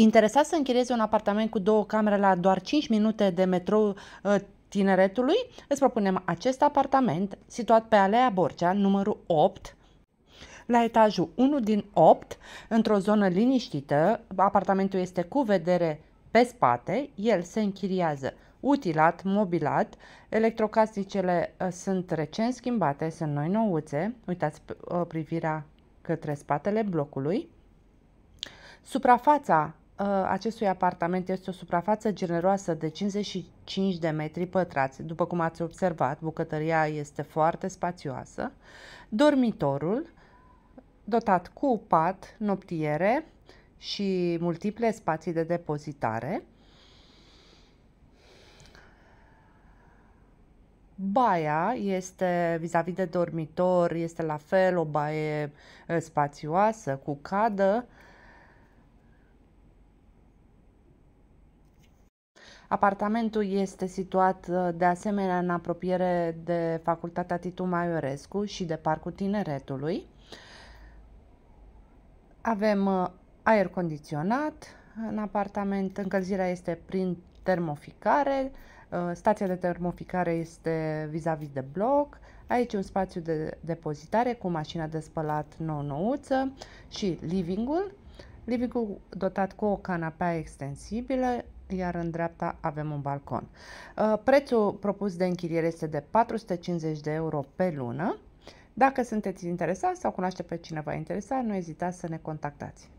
Interesat să închirieze un apartament cu două camere la doar 5 minute de metrou uh, tineretului, îți propunem acest apartament situat pe Alea Borcea, numărul 8, la etajul 1 din 8, într-o zonă liniștită, apartamentul este cu vedere pe spate, el se închiriază utilat, mobilat, electrocasnicele uh, sunt recent schimbate, sunt noi nouțe, uitați uh, privirea către spatele blocului. Suprafața Uh, acestui apartament este o suprafață generoasă de 55 de metri pătrați. După cum ați observat, bucătăria este foarte spațioasă. Dormitorul, dotat cu pat, noptiere și multiple spații de depozitare. Baia este vis-a-vis -vis de dormitor, este la fel o baie uh, spațioasă cu cadă, Apartamentul este situat uh, de asemenea în apropiere de Facultatea Titu Maiorescu și de Parcul Tineretului. Avem uh, aer condiționat în apartament, încălzirea este prin termoficare, uh, stația de termoficare este vis-a-vis -vis de bloc, aici un spațiu de depozitare cu mașina de spălat nou-nouță și livingul Livingul dotat cu o canapea extensibilă, iar în dreapta avem un balcon. Uh, prețul propus de închiriere este de 450 de euro pe lună. Dacă sunteți interesați sau cunoaște pe cineva interesat, nu ezitați să ne contactați.